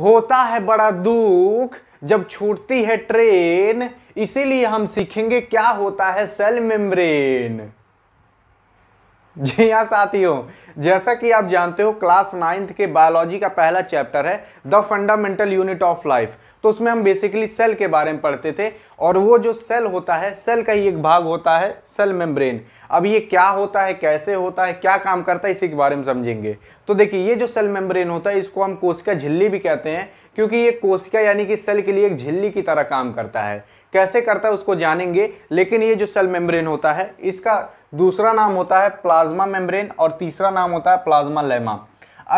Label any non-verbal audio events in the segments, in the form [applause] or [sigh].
होता है बड़ा दुख जब छूटती है ट्रेन इसीलिए हम सीखेंगे क्या होता है सेल मेम्ब्रेन [laughs] जी हाँ साथियों जैसा कि आप जानते हो क्लास नाइन्थ के बायोलॉजी का पहला चैप्टर है the fundamental unit of life तो उसमें हम बेसिकली सेल के बारे में पढ़ते थे और वो जो सेल होता है सेल का ही एक भाग होता है सेल मेम्ब्रेन अब ये क्या होता है कैसे होता है क्या काम करता है इसी के बारे में समझेंगे तो देखिए ये जो सेल मेम्ब्रेन होता है इसको हम कोशिका झिल्ली भी कहते हैं क्योंकि ये कोशिका यानी कि सेल के लिए एक झिल्ली की तरह काम करता है कैसे करता है उसको जानेंगे लेकिन ये जो सेल मेम्ब्रेन होता है इसका दूसरा नाम होता है प्लाज्मा मेम्ब्रेन और तीसरा नाम होता है प्लाज्मा लेमा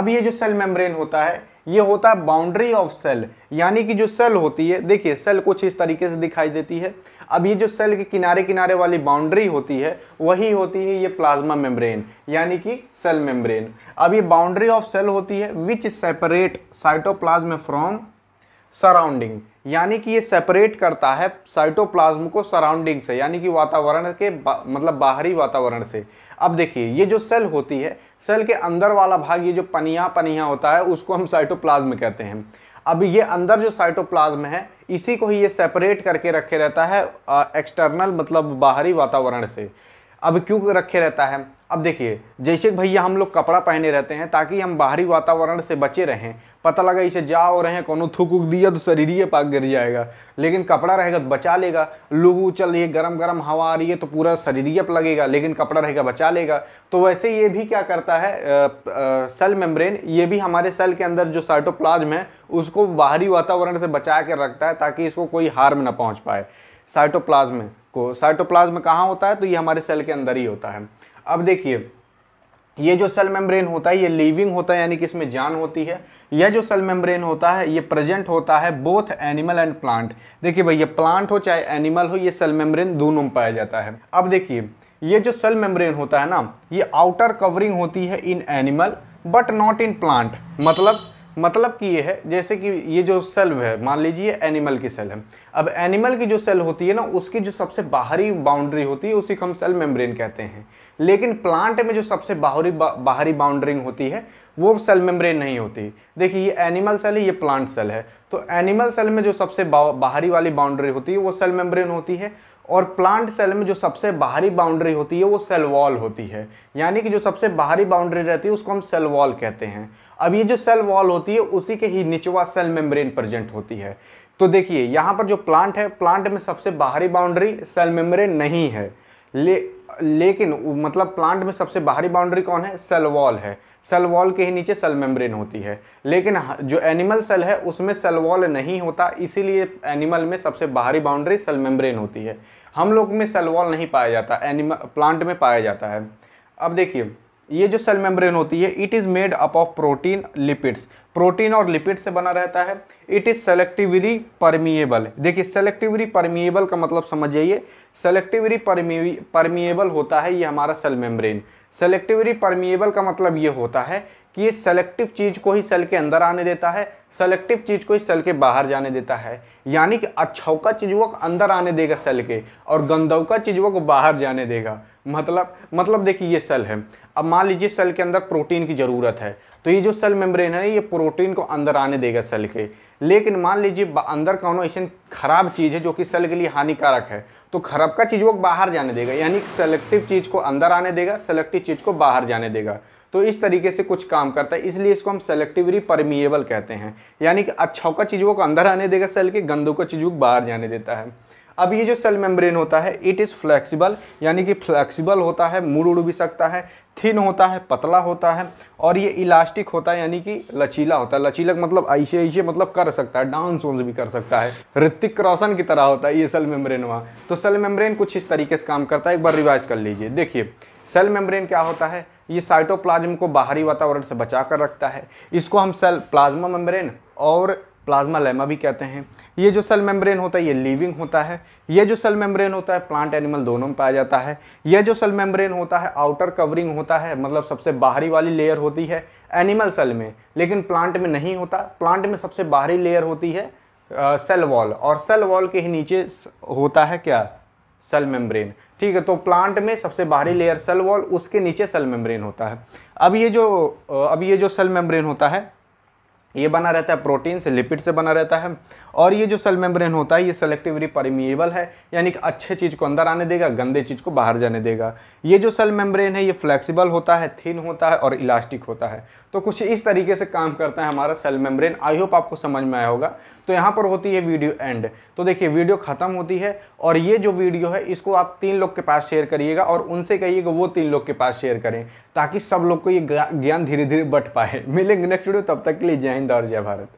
अब ये जो सेल मेम्ब्रेन होता है ये होता है बाउंड्री ऑफ सेल यानी कि जो सेल होती है देखिए सेल कुछ इस तरीके से दिखाई देती है अब ये जो सेल के किनारे किनारे वाली बाउंड्री होती है वही होती है ये प्लाज्मा मेम्ब्रेन यानी कि सेल मेम्ब्रेन अब ये बाउंड्री ऑफ सेल होती है which separate cytoplasm from surrounding यानी कि ये सेपरेट करता है साइटोप्लाज्म को सराउंडिंग से यानी कि वातावरण के बा, मतलब बाहरी वातावरण से अब देखिए ये जो सेल होती है सेल के अंदर वाला भाग ये जो पनिया पनिया होता है उसको हम साइटोप्लाज्म कहते हैं अब ये अंदर जो साइटोप्लाज्म है इसी को ही ये सेपरेट करके रखे रहता है एक्सटर्नल मतलब बाहरी वातावरण से अब क्यों रखे रहता है अब देखिए जैसे भैया हम लोग कपड़ा पहने रहते हैं ताकि हम बाहरी वातावरण से बचे रहें पता लगा इसे जा और रहे कोनो थूक उक दिया तो शरीर पाक गिर जाएगा लेकिन कपड़ा रहेगा तो बचा लेगा लू चल ये गर्म गर्म हवा आ रही है तो पूरा शरीरियप लगेगा लेकिन कपड़ा रहेगा बचा लेगा तो वैसे ये भी क्या करता है आ, आ, सेल मेम्ब्रेन ये भी हमारे सेल के अंदर जो साइटोप्लाज्म है उसको बाहरी वातावरण से बचा कर रखता है ताकि इसको कोई हार्म ना पहुँच पाए साइटोप्लाज्म में को साइटोप्लाज्म कहाँ होता है तो ये हमारे सेल के अंदर ही होता है अब देखिए ये जो सेल मेम्ब्रेन होता है ये लिविंग होता है यानी कि इसमें जान होती है यह जो सेल मेम्ब्रेन होता है ये प्रेजेंट होता है बोथ एनिमल एंड प्लांट देखिए भाई ये प्लांट हो चाहे एनिमल हो ये सेल मेम्ब्रेन दोनों में पाया जाता है अब देखिए ये जो सेल मेम्ब्रेन होता है ना ये आउटर कवरिंग होती है in animal but not in plant मतलब मतलब कि ये है जैसे कि ये जो सेल है मान लीजिए एनिमल की सेल है अब एनिमल की जो सेल होती है ना उसकी जो सबसे बाहरी बाउंड्री होती है उसी को हम सेल मेम्ब्रेन कहते हैं लेकिन प्लांट में जो सबसे बाहरी बा, बाहरी बाउंड्रिंग होती है वो सेल मेम्ब्रेन नहीं होती देखिए ये एनिमल सेल है ये प्लांट सेल है तो एनिमल सेल में जो सबसे बाहरी वाली बाउंड्री होती है वो सेल मेम्ब्रेन होती है और प्लांट सेल में जो सबसे बाहरी बाउंड्री होती है वो सेल वॉल होती है यानी कि जो सबसे बाहरी बाउंड्री रहती है उसको हम सेल वॉल कहते हैं अब ये जो सेल वॉल होती है उसी के ही निचवा सेल मेम्ब्रेन प्रेजेंट होती है तो देखिए यहाँ पर जो प्लांट है प्लांट में सबसे बाहरी बाउंड्री सेल मेम्ब्रेन नहीं है ले लेकिन मतलब प्लांट में सबसे बाहरी बाउंड्री कौन है सेल वॉल है सेल वॉल के ही नीचे सेल मेम्ब्रेन होती है लेकिन जो एनिमल सेल है उसमें सेल वॉल नहीं होता इसीलिए एनिमल में सबसे बाहरी बाउंड्री सेल मेम्ब्रेन होती है हम लोग में सेल वॉल नहीं पाया जाता एनिमल प्लांट में पाया जाता है अब देखिए ये जो सेल मेम्ब्रेन होती है it is made up of protein lipids protein और लिपिड से बना रहता है इट इज़ सेलेक्टिवली परमिएबल देखिए सेलेक्टिवली परमिएबल का मतलब समझ जाइए सेलेक्टिवली परमिएबल होता है ये हमारा सेल मेम्ब्रेन सेलेक्टिवली परमिएबल का मतलब ये होता है कि ये सेलेक्टिव चीज़ को ही सेल के अंदर आने देता है सेलेक्टिव चीज़ को ही सेल के बाहर जाने देता है यानी कि अच्छौका चिजुआ अंदर आने देगा सेल के और गंदौका चिजुआ को बाहर जाने देगा मतलब मतलब देखिए ये सेल है अब मान लीजिए सेल के अंदर प्रोटीन की ज़रूरत है तो ये जो सेल मेम्ब्रेन है ये प्रोटीन को अंदर आने देगा सेल के लेकिन मान लीजिए अंदर कोनो ऐसी खराब चीज़ है जो कि सेल के लिए हानिकारक है तो खराब का चीज़ वो बाहर जाने देगा यानी सेलेक्टिव चीज़ को अंदर आने देगा सेलेक्टिव चीज़ को बाहर जाने देगा तो इस तरीके से कुछ काम करता है इसलिए इसको हम सेलेक्टिवली परमिएबल कहते हैं यानी कि अच्छा का चीज़ों को अंदर आने देगा सेल के गंदों का चीज़ों को बाहर जाने देता है अब ये जो सेल मेम्ब्रेन होता है इट इज़ फ्लैक्सीबल यानी कि फ्लैक्सीबल होता है मुड़ उड़ भी सकता है थिन होता है पतला होता है और ये इलास्टिक होता है यानी कि लचीला होता है लचीलक मतलब ऐसे ऐसे मतलब कर सकता है डांस वांस भी कर सकता है ऋतिक रोशन की तरह होता है ये सेल मेम्ब्रेन वहाँ तो सेल मेम्ब्रेन कुछ इस तरीके से काम करता है एक बार रिवाइज कर लीजिए देखिए सेल मेम्ब्रेन क्या होता है ये साइटोप्लाज्म को बाहरी वातावरण से बचा कर रखता है इसको हम सेल प्लाज्मा मेम्ब्रेन और प्लाज्मा लेमा भी कहते हैं ये जो सेल मेम्ब्रेन होता है ये लिविंग होता है ये जो सेल मेम्ब्रेन होता है प्लांट एनिमल दोनों में पाया जाता है ये जो सेल मेम्ब्रेन होता है आउटर कवरिंग होता है मतलब सबसे बाहरी वाली लेयर होती है एनिमल सेल में लेकिन प्लांट में नहीं होता प्लांट में सबसे बाहरी लेयर होती है सेल वॉल और सेल वॉल के ही नीचे होता है क्या सेल मेम्ब्रेन ठीक है तो प्लांट में सबसे बाहरी लेयर सेल वॉल उसके नीचे सेल मेम्ब्रेन होता है अब ये जो अब ये जो सेल मेम्ब्रेन होता है ये बना रहता है प्रोटीन से लिपिड से बना रहता है और ये जो सेल मेम्ब्रेन होता है ये सेलेक्टिवली परमिएबल है यानी कि अच्छे चीज़ को अंदर आने देगा गंदे चीज़ को बाहर जाने देगा ये जो सेल मेम्ब्रेन है ये फ्लेक्सिबल होता है थिन होता है और इलास्टिक होता है तो कुछ इस तरीके से काम करता है हमारा सेल मेम्ब्रेन आई होप आपको समझ में आया होगा तो यहाँ पर होती है वीडियो एंड तो देखिए वीडियो ख़त्म होती है और ये जो वीडियो है इसको आप तीन लोग के पास शेयर करिएगा और उनसे कहिएगा वो तीन लोग के पास शेयर करें ताकि सब लोग को ये ज्ञान धीरे धीरे बट पाए मिलेंगे नेक्स्ट वीडियो तब तक के लिए जय दौर और जय भारत